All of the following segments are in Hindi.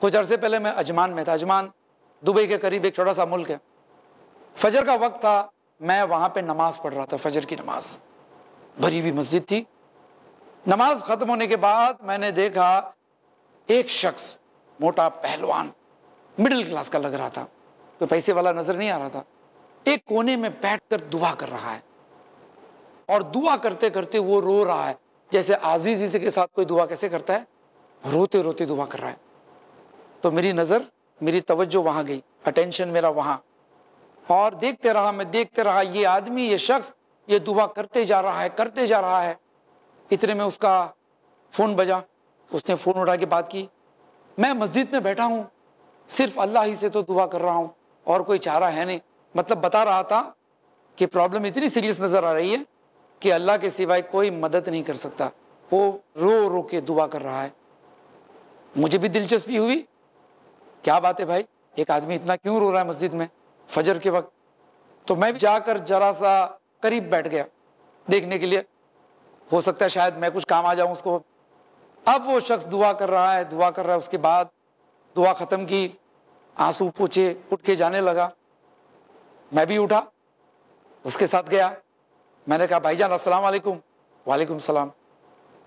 कुछ अरसे पहले मैं अजमान में था अजमान दुबई के करीब एक छोटा सा मुल्क है फजर का वक्त था मैं वहाँ पे नमाज़ पढ़ रहा था फजर की नमाज भरी हुई मस्जिद थी नमाज ख़त्म होने के बाद मैंने देखा एक शख्स मोटा पहलवान मिडिल क्लास का लग रहा था कोई पैसे वाला नज़र नहीं आ रहा था एक कोने में बैठकर दुआ कर रहा है और दुआ करते करते वो रो रहा है जैसे आजीज इसी के साथ कोई दुआ कैसे करता है रोते रोते दुआ कर रहा है तो मेरी नज़र मेरी तवज्जो वहाँ गई अटेंशन मेरा वहाँ और देखते रहा मैं देखते रहा ये आदमी ये शख्स ये दुआ करते जा रहा है करते जा रहा है इतने में उसका फ़ोन बजा उसने फ़ोन उठा के बात की मैं मस्जिद में बैठा हूँ सिर्फ अल्लाह ही से तो दुआ कर रहा हूँ और कोई चारा है नहीं मतलब बता रहा था कि प्रॉब्लम इतनी सीरियस नज़र आ रही है कि अल्लाह के सिवाय कोई मदद नहीं कर सकता वो रो रो के दुआ कर रहा है मुझे भी दिलचस्पी हुई क्या बात है भाई एक आदमी इतना क्यों रो रहा है मस्जिद में फजर के वक्त तो मैं भी जाकर जरा सा करीब बैठ गया देखने के लिए हो सकता है शायद मैं कुछ काम आ जाऊं उसको अब वो शख्स दुआ कर रहा है दुआ कर रहा है उसके बाद दुआ ख़त्म की आंसू पूछे उठ के जाने लगा मैं भी उठा उसके साथ गया मैंने कहा भाईजान अस्सलाम वालेकुम वालेकुम सलाम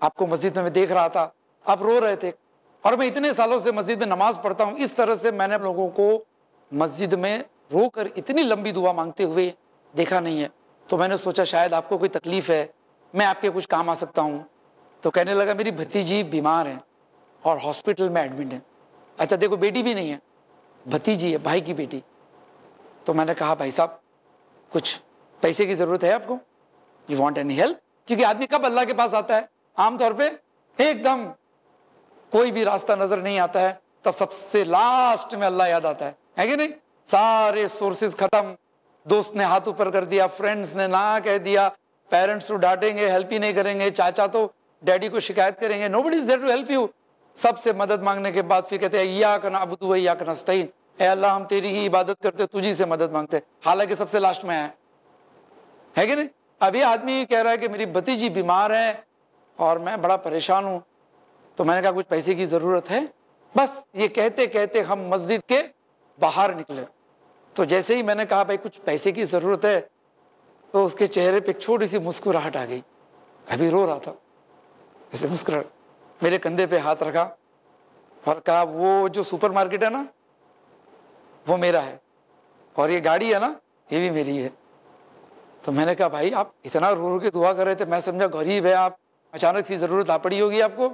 आपको मस्जिद में मैं देख रहा था आप रो रहे थे और मैं इतने सालों से मस्जिद में नमाज पढ़ता हूँ इस तरह से मैंने लोगों को मस्जिद में रोकर इतनी लंबी दुआ मांगते हुए देखा नहीं है तो मैंने सोचा शायद आपको कोई तकलीफ़ है मैं आपके कुछ काम आ सकता हूँ तो कहने लगा मेरी भतीजी बीमार हैं और हॉस्पिटल में एडमिट है अच्छा देखो बेटी भी नहीं है भतीजी है भाई की बेटी तो मैंने कहा भाई साहब कुछ पैसे की ज़रूरत है आपको यू वॉन्ट एनी हेल्प क्योंकि आदमी कब अल्लाह के पास आता है आमतौर पर एकदम कोई भी रास्ता नजर नहीं आता है तब सबसे लास्ट में अल्लाह याद आता है है कि नहीं सारे सोर्सेज खत्म दोस्त ने हाथ ऊपर कर दिया फ्रेंड्स ने ना कह दिया पेरेंट्स तो डांटेंगे हेल्प ही नहीं करेंगे चाचा तो डैडी को शिकायत करेंगे nobody to help you सबसे मदद मांगने के बाद फिर कहते हैं या कना अबुदू या कना स्तीन अल्लाह हम तेरी ही इबादत करते तुझी से मदद मांगते हालांकि सबसे लास्ट में है है कि नहीं अभी आदमी कह रहा है कि मेरी भतीजी बीमार है और मैं बड़ा परेशान हूँ तो मैंने कहा कुछ पैसे की ज़रूरत है बस ये कहते कहते हम मस्जिद के बाहर निकले तो जैसे ही मैंने कहा भाई कुछ पैसे की ज़रूरत है तो उसके चेहरे पे एक छोटी सी मुस्कुराहट आ गई अभी रो रहा था ऐसे मुस्कुराहट मेरे कंधे पे हाथ रखा और कहा वो जो सुपरमार्केट है ना वो मेरा है और ये गाड़ी है ना ये भी मेरी है तो मैंने कहा भाई आप इतना रो रो के दुआ कर रहे थे मैं समझा गरीब है आप अचानक सी ज़रूरत आ पड़ी होगी आपको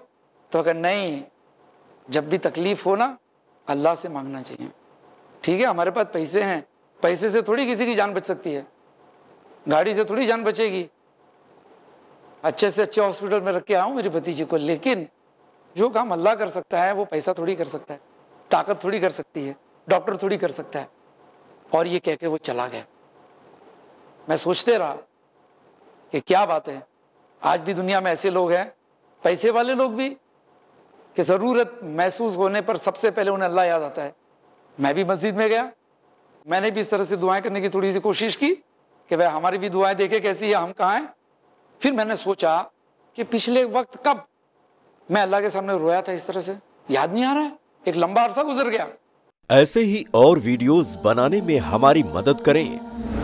तो अगर नहीं जब भी तकलीफ हो ना अल्लाह से मांगना चाहिए ठीक है हमारे पास पैसे हैं पैसे से थोड़ी किसी की जान बच सकती है गाड़ी से थोड़ी जान बचेगी अच्छे से अच्छे हॉस्पिटल में रख के आऊँ मेरी भतीजी को लेकिन जो काम अल्लाह कर सकता है वो पैसा थोड़ी कर सकता है ताकत थोड़ी कर सकती है डॉक्टर थोड़ी कर सकता है और ये कह के वो चला गया मैं सोचते रहा कि क्या बात है आज भी दुनिया में ऐसे लोग हैं पैसे वाले लोग भी कि ज़रूरत महसूस होने पर सबसे पहले उन्हें अल्लाह याद आता है मैं भी मस्जिद में गया मैंने भी इस तरह से दुआएं करने की थोड़ी सी कोशिश की कि भाई हमारी भी दुआएं देखे कैसी है हम कहाँ हैं फिर मैंने सोचा कि पिछले वक्त कब मैं अल्लाह के सामने रोया था इस तरह से याद नहीं आ रहा है एक लंबा अरसा गुजर गया ऐसे ही और वीडियोस बनाने में हमारी मदद करें